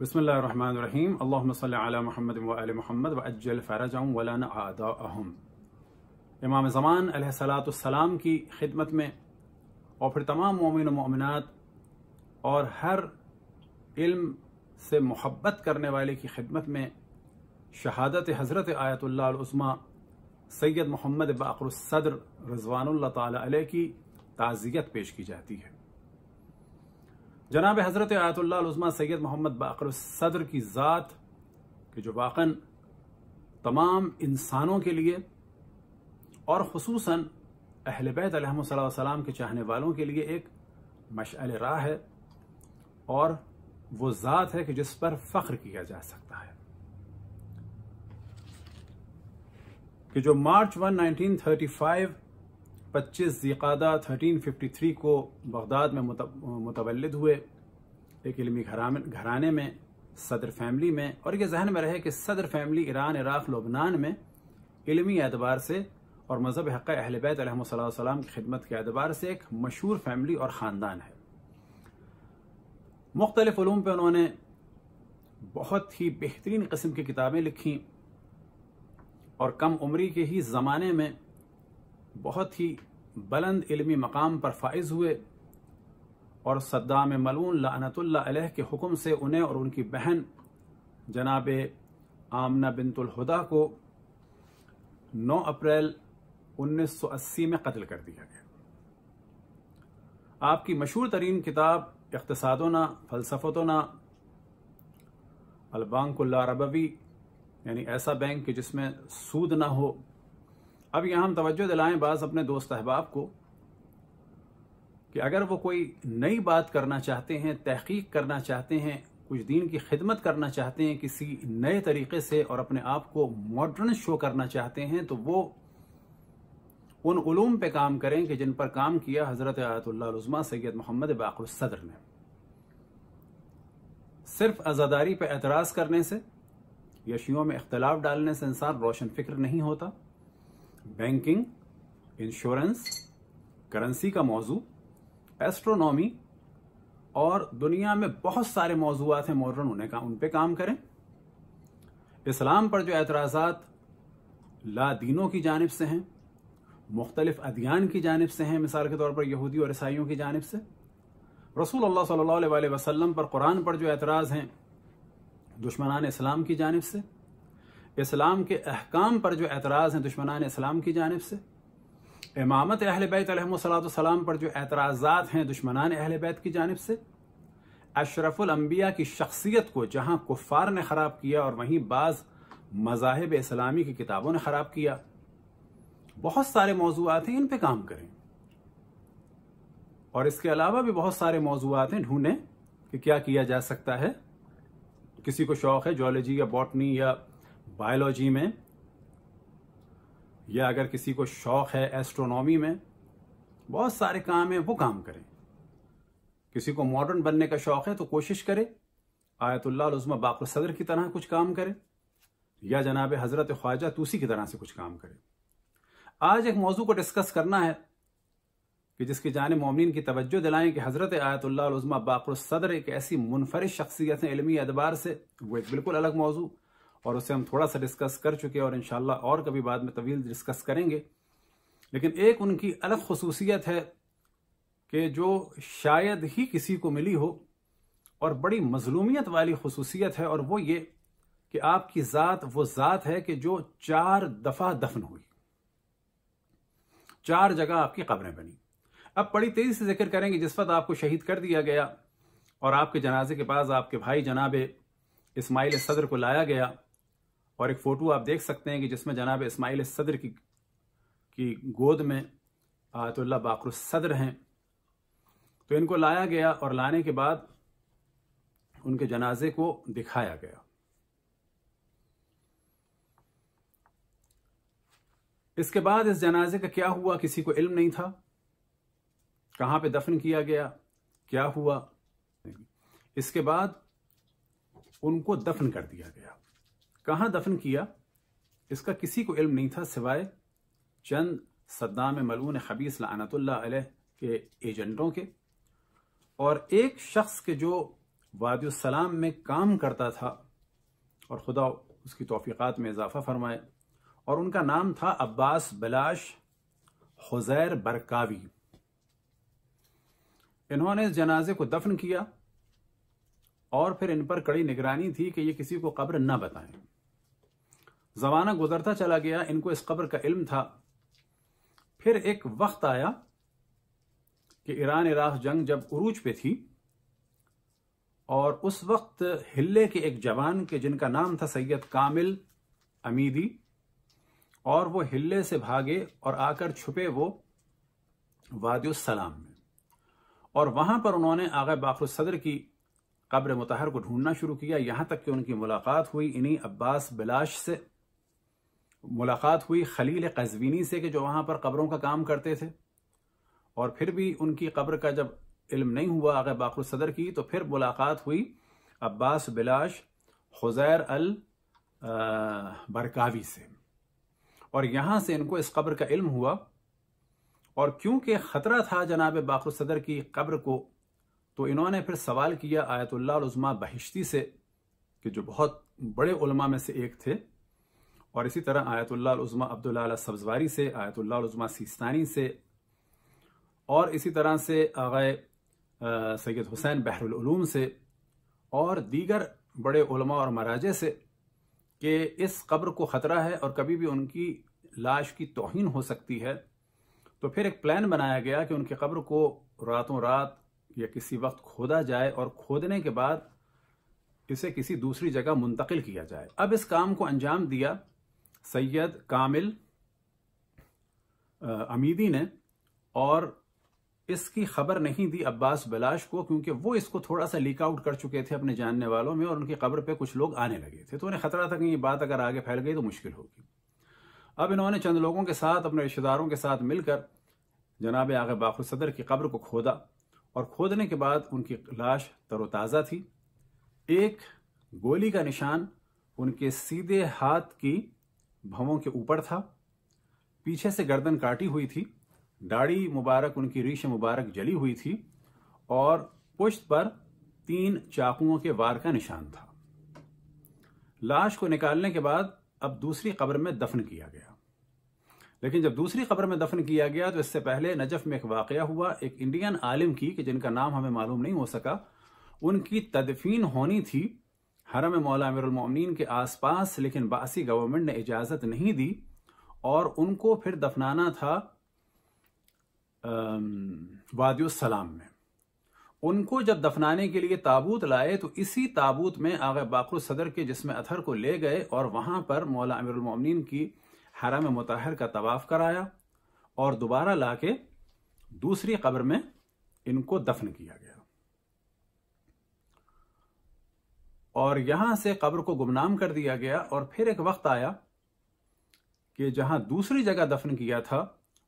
بسم اللہ الرحمن الرحیم اللہم صلی علی محمد و آل محمد و اج و لن الحم امام زمان علیہ السلام کی خدمت میں اور پھر تمام مومن و مومنات اور ہر علم سے محبت کرنے والے کی خدمت میں شہادت حضرت آیت اللہ العظمہ سید محمد باقر الصدر رضوان اللہ تعالی علیہ کی تعذیت پیش کی جاتی ہے جناب حضرت آیت اللہ عثمہ سید محمد باقر الصدر کی ذات کہ جو واقعا تمام انسانوں کے لیے اور خصوصاً اہل بیت علیہ صلی اللہ کے چاہنے والوں کے لیے ایک مشعل راہ ہے اور وہ ذات ہے کہ جس پر فخر کیا جا سکتا ہے کہ جو March one nineteen thirty five پچیس زیقادہ تھرٹین ففٹی تھری کو بغداد میں متولد ہوئے ایک علمی گھرانے میں صدر فیملی میں اور یہ ذہن میں رہے کہ صدر فیملی ایران عراق لبنان میں علمی اعتبار سے اور مذہب حق اہل بیت علیہ السلام کی خدمت کے اعتبار سے ایک مشہور فیملی اور خاندان ہے مختلف علوم پہ انہوں نے بہت ہی بہترین قسم کی کتابیں لکھیں اور کم عمری کے ہی زمانے میں بہت ہی بلند علمی مقام پر فائز ہوئے اور صدام ملون لعنت اللہ علیہ کے حکم سے انہیں اور ان کی بہن جناب آمنہ بنت الہدا کو نو اپریل انیس سو اسی میں قتل کر دیا گیا آپ کی مشہور ترین کتاب اقتصادونا فلسفتونا البانک اللہ ربوی یعنی ایسا بینک کہ جس میں سود نہ ہو اب یہاں ہم توجہ دلائیں بعض اپنے دوست احباب کو کہ اگر وہ کوئی نئی بات کرنا چاہتے ہیں تحقیق کرنا چاہتے ہیں کچھ دین کی خدمت کرنا چاہتے ہیں کسی نئے طریقے سے اور اپنے آپ کو ماڈرن شو کرنا چاہتے ہیں تو وہ ان علوم پہ کام کریں کہ جن پر کام کیا حضرت آیت اللہ عزمہ سید محمد باقر صدر نے صرف ازاداری پہ اعتراض کرنے سے یا شیعوں میں اختلاف ڈالنے سے انسان روشن فکر نہیں ہوتا بینکنگ انشورنس کرنسی کا موضوع ایسٹرونومی اور دنیا میں بہت سارے موضوعات ہیں ماڈرن انہیں کا ان پہ کام کریں اسلام پر جو اعتراضات لا دینوں کی جانب سے ہیں مختلف ادیان کی جانب سے ہیں مثال کے طور پر یہودی اور عیسائیوں کی جانب سے رسول اللہ صلی اللہ علیہ وسلم پر قرآن پر جو اعتراض ہیں دشمنان اسلام کی جانب سے اسلام کے احکام پر جو اعتراض ہیں دشمنان اسلام کی جانب سے امامت اہل بیت علیہ السلام پر جو اعتراضات ہیں دشمنان اہل بیت کی جانب سے اشرف الانبیاء کی شخصیت کو جہاں کفار نے خراب کیا اور وہیں بعض مذاہب اسلامی کی کتابوں نے خراب کیا بہت سارے موضوعات ہیں ان پہ کام کریں اور اس کے علاوہ بھی بہت سارے موضوعات ہیں ڈھونڈیں کہ کیا کیا جا سکتا ہے کسی کو شوق ہے جولوجی یا بوٹنی یا بائیولوجی میں یا اگر کسی کو شوق ہے ایسٹرونومی میں بہت سارے کام ہیں وہ کام کریں کسی کو ماڈرن بننے کا شوق ہے تو کوشش کرے آیت اللہ العظمہ باقر صدر کی طرح کچھ کام کرے یا جناب حضرت خواجہ توسی کی طرح سے کچھ کام کرے آج ایک موضوع کو ڈسکس کرنا ہے کہ جس کی جانب مومنین کی توجہ دلائیں کہ حضرت آیت اللہ العظمہ باقر الصدر ایک ایسی منفرد شخصیت ہیں علمی اعتبار سے وہ ایک بالکل الگ موضوع اور اسے ہم تھوڑا سا ڈسکس کر چکے اور انشاءاللہ اور کبھی بعد میں طویل ڈسکس کریں گے لیکن ایک ان کی الگ خصوصیت ہے کہ جو شاید ہی کسی کو ملی ہو اور بڑی مظلومیت والی خصوصیت ہے اور وہ یہ کہ آپ کی ذات وہ ذات ہے کہ جو چار دفعہ دفن ہوئی چار جگہ آپ کی قبریں بنی اب بڑی تیزی سے ذکر کریں گے جس وقت آپ کو شہید کر دیا گیا اور آپ کے جنازے کے پاس آپ کے بھائی جناب اسماعیل صدر کو لایا گیا اور ایک فوٹو آپ دیکھ سکتے ہیں کہ جس میں جناب اسماعیل صدر کی گود میں آیت اللہ باقر الصدر ہیں تو ان کو لایا گیا اور لانے کے بعد ان کے جنازے کو دکھایا گیا اس کے بعد اس جنازے کا کیا ہوا کسی کو علم نہیں تھا کہاں پہ دفن کیا گیا کیا ہوا اس کے بعد ان کو دفن کر دیا گیا کہاں دفن کیا اس کا کسی کو علم نہیں تھا سوائے چند صدام ملعون خبیص لعنت اللہ علیہ کے ایجنٹوں کے اور ایک شخص کے جو وادی السلام میں کام کرتا تھا اور خدا اس کی توفیقات میں اضافہ فرمائے اور ان کا نام تھا عباس بلاش حزیر برکاوی انہوں نے اس جنازے کو دفن کیا اور پھر ان پر کڑی نگرانی تھی کہ یہ کسی کو قبر نہ بتائیں زمانہ گزرتا چلا گیا ان کو اس قبر کا علم تھا پھر ایک وقت آیا کہ ایران عراق جنگ جب عروج پہ تھی اور اس وقت ہلے کے ایک جوان کے جن کا نام تھا سید کامل امیدی اور وہ ہلے سے بھاگے اور آ کر چھپے وہ وادی السلام میں اور وہاں پر انہوں نے آغا باخر الصدر کی قبر متحر کو ڈھونڈنا شروع کیا یہاں تک کہ ان کی ملاقات ہوئی انہی عباس بلاش سے ملاقات ہوئی خلیل قزوینی سے کہ جو وہاں پر قبروں کا کام کرتے تھے اور پھر بھی ان کی قبر کا جب علم نہیں ہوا آگے باقر صدر کی تو پھر ملاقات ہوئی عباس بلاش خزیر ال برکاوی سے اور یہاں سے ان کو اس قبر کا علم ہوا اور کیونکہ خطرہ تھا جناب باقر صدر کی قبر کو تو انہوں نے پھر سوال کیا آیت اللہ العظمہ بہشتی سے کہ جو بہت بڑے علماء میں سے ایک تھے اور اسی طرح آیت اللہ العظمہ عبداللہ علیہ سبزواری سے آیت اللہ العظمہ سیستانی سے اور اسی طرح سے آغائے سید حسین بحر العلوم سے اور دیگر بڑے علماء اور مراجے سے کہ اس قبر کو خطرہ ہے اور کبھی بھی ان کی لاش کی توہین ہو سکتی ہے تو پھر ایک پلان بنایا گیا کہ ان کی قبر کو راتوں رات یا کسی وقت کھودا جائے اور کھودنے کے بعد اسے کسی دوسری جگہ منتقل کیا جائے اب اس کام کو انجام دیا سید کامل امیدی نے اور اس کی خبر نہیں دی عباس بلاش کو کیونکہ وہ اس کو تھوڑا سا لیک آؤٹ کر چکے تھے اپنے جاننے والوں میں اور ان کی قبر پہ کچھ لوگ آنے لگے تھے تو انہیں خطرہ تھا کہ یہ بات اگر آگے پھیل گئی تو مشکل ہوگی اب انہوں نے چند لوگوں کے ساتھ اپنے رشتہ داروں کے ساتھ مل کر جناب آغا باخو صدر کی قبر کو کھودا اور کھودنے کے بعد ان کی لاش تر و تازہ تھی ایک گولی کا نشان ان کے سیدھے ہاتھ کی کے اوپر تھا پیچھے سے گردن کاٹی ہوئی تھی مبارک ان کی ریش مبارک جلی ہوئی تھی اور پشت پر تین چاقوؤں کے وار کا نشان تھا لاش کو نکالنے کے بعد اب دوسری قبر میں دفن کیا گیا لیکن جب دوسری قبر میں دفن کیا گیا تو اس سے پہلے نجف میں ایک واقعہ ہوا ایک انڈین عالم کی کہ جن کا نام ہمیں معلوم نہیں ہو سکا ان کی تدفین ہونی تھی حرم مولا امیر المومنین کے آس پاس لیکن باسی گورنمنٹ نے اجازت نہیں دی اور ان کو پھر دفنانا تھا وادی السلام میں ان کو جب دفنانے کے لیے تابوت لائے تو اسی تابوت میں آغا باقر صدر کے جسم اثر کو لے گئے اور وہاں پر مولا امیر المومنین کی حرم متحر کا طواف کرایا اور دوبارہ لا کے دوسری قبر میں ان کو دفن کیا گیا اور یہاں سے قبر کو گمنام کر دیا گیا اور پھر ایک وقت آیا کہ جہاں دوسری جگہ دفن کیا تھا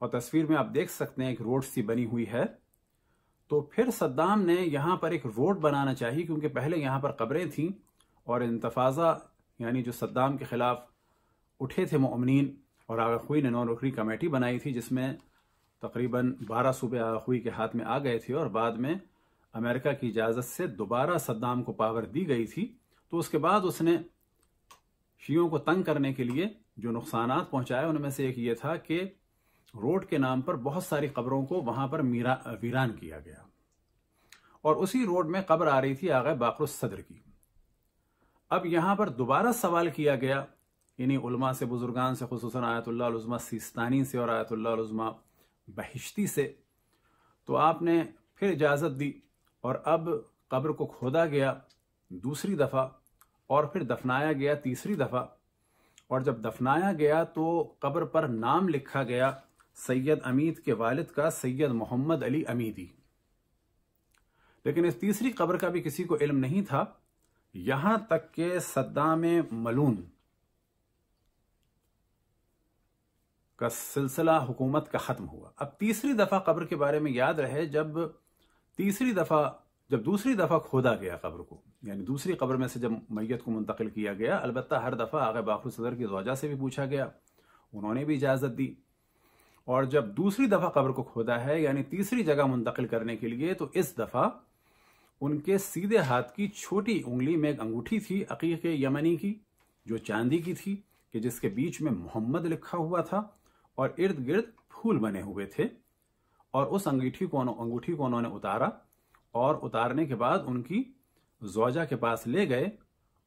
اور تصویر میں آپ دیکھ سکتے ہیں ایک روڈ سی بنی ہوئی ہے تو پھر صدام نے یہاں پر ایک روڈ بنانا چاہیے کیونکہ پہلے یہاں پر قبریں تھیں اور انتفاضہ یعنی جو صدام کے خلاف اٹھے تھے مؤمنین اور آوخوئی نے نون رکری کمیٹی بنائی تھی جس میں تقریباً بارہ صوبے آخوئی کے ہاتھ میں آ گئے تھے اور بعد میں امریکہ کی اجازت سے دوبارہ صدام کو پاور دی گئی تھی تو اس کے بعد اس نے شیعوں کو تنگ کرنے کے لیے جو نقصانات پہنچائے ان میں سے ایک یہ تھا کہ روڈ کے نام پر بہت ساری قبروں کو وہاں پر ویران کیا گیا اور اسی روڈ میں قبر آ رہی تھی آگے باقر صدر کی اب یہاں پر دوبارہ سوال کیا گیا یعنی علماء سے بزرگان سے خصوصاً آیت اللہ علماء سیستانی سے اور آیت اللہ علماء بہشتی سے تو آپ نے پھر اجازت دی اور اب قبر کو کھودا گیا دوسری دفعہ اور پھر دفنایا گیا تیسری دفعہ اور جب دفنایا گیا تو قبر پر نام لکھا گیا سید امید کے والد کا سید محمد علی امیدی لیکن اس تیسری قبر کا بھی کسی کو علم نہیں تھا یہاں تک کہ صدام ملون کا سلسلہ حکومت کا ختم ہوا اب تیسری دفعہ قبر کے بارے میں یاد رہے جب تیسری دفعہ جب دوسری دفعہ کھودا گیا قبر کو یعنی دوسری قبر میں سے جب میت کو منتقل کیا گیا البتہ ہر دفعہ آغا باخر صدر کی زوجہ سے بھی پوچھا گیا انہوں نے بھی اجازت دی اور جب دوسری دفعہ قبر کو کھودا ہے یعنی تیسری جگہ منتقل کرنے کے لیے تو اس دفعہ ان کے سیدھے ہاتھ کی چھوٹی انگلی میں ایک انگوٹھی تھی عقیق یمنی کی جو چاندی کی تھی کہ جس کے بیچ میں محمد لکھا ہوا تھا اور ارد گرد پھول بنے ہوئے تھے اور اس انگیٹھی کو انہوں انگوٹھی کو انہوں نے اتارا اور اتارنے کے بعد ان کی زوجہ کے پاس لے گئے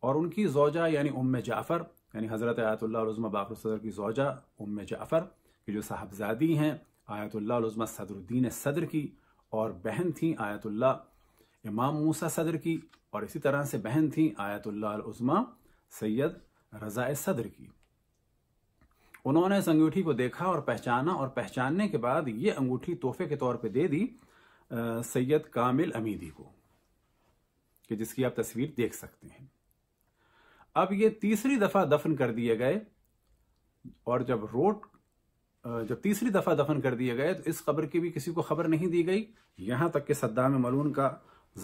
اور ان کی زوجہ یعنی ام جعفر یعنی حضرت آیت اللہ عثمہ باقر صدر کی زوجہ ام جعفر کی جو صاحبزادی ہیں آیت اللہ علع صدر الدین صدر کی اور بہن تھیں آیت اللہ امام موسیٰ صدر کی اور اسی طرح سے بہن تھیں آیت اللہ علع سید رضائے صدر کی انہوں نے اس انگوٹھی کو دیکھا اور پہچانا اور پہچاننے کے بعد یہ انگوٹھی تحفے کے طور پہ دے دی سید کامل امیدی کو کہ جس کی آپ تصویر دیکھ سکتے ہیں اب یہ تیسری دفعہ دفن کر دیے گئے اور جب روٹ جب تیسری دفعہ دفن کر دیے گئے تو اس خبر کی بھی کسی کو خبر نہیں دی گئی یہاں تک کہ صدام ملون کا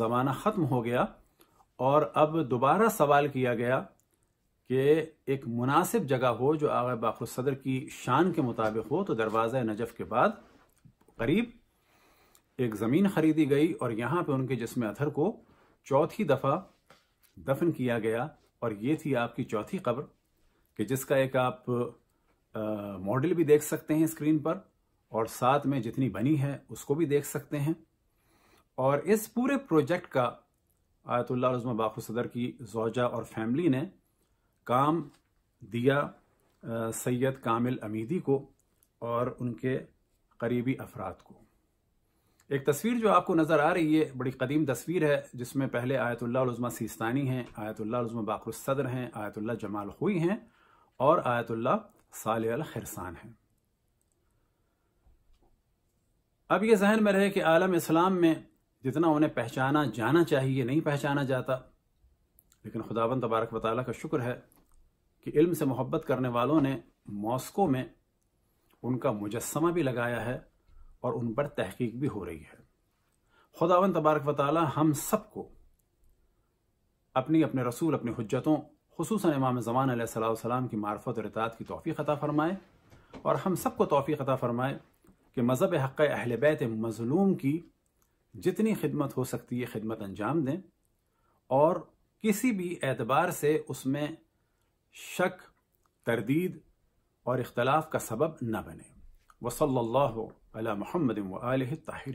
زمانہ ختم ہو گیا اور اب دوبارہ سوال کیا گیا کہ ایک مناسب جگہ ہو جو آغا باخر صدر کی شان کے مطابق ہو تو دروازہ نجف کے بعد قریب ایک زمین خریدی گئی اور یہاں پہ ان کے جسم ادھر کو چوتھی دفعہ دفن کیا گیا اور یہ تھی آپ کی چوتھی قبر کہ جس کا ایک آپ ماڈل بھی دیکھ سکتے ہیں اسکرین پر اور ساتھ میں جتنی بنی ہے اس کو بھی دیکھ سکتے ہیں اور اس پورے پروجیکٹ کا آیت اللہ عظمہ باخو صدر کی زوجہ اور فیملی نے کام دیا سید کامل امیدی کو اور ان کے قریبی افراد کو ایک تصویر جو آپ کو نظر آ رہی ہے بڑی قدیم تصویر ہے جس میں پہلے آیت اللہ عظمہ سیستانی ہیں آیت اللہ عظمہ باقر الصدر ہیں آیت اللہ جمال خوئی ہیں اور آیت اللہ صالح الخرسان ہیں اب یہ ذہن میں رہے کہ عالم اسلام میں جتنا انہیں پہچانا جانا چاہیے نہیں پہچانا جاتا لیکن خداون تبارک و تعالیٰ کا شکر ہے کہ علم سے محبت کرنے والوں نے ماسکو میں ان کا مجسمہ بھی لگایا ہے اور ان پر تحقیق بھی ہو رہی ہے خداون تبارک و تعالی ہم سب کو اپنی اپنے رسول اپنی حجتوں خصوصاً امام زمان علیہ السلام کی معرفت اور اطاعت کی توفیق عطا فرمائے اور ہم سب کو توفیق عطا فرمائے کہ مذہب حق اہل بیت مظلوم کی جتنی خدمت ہو سکتی ہے خدمت انجام دیں اور کسی بھی اعتبار سے اس میں شك ترديد اور اختلاف کا سبب نہ بنے وصلى الله على محمد وآله الطاهرين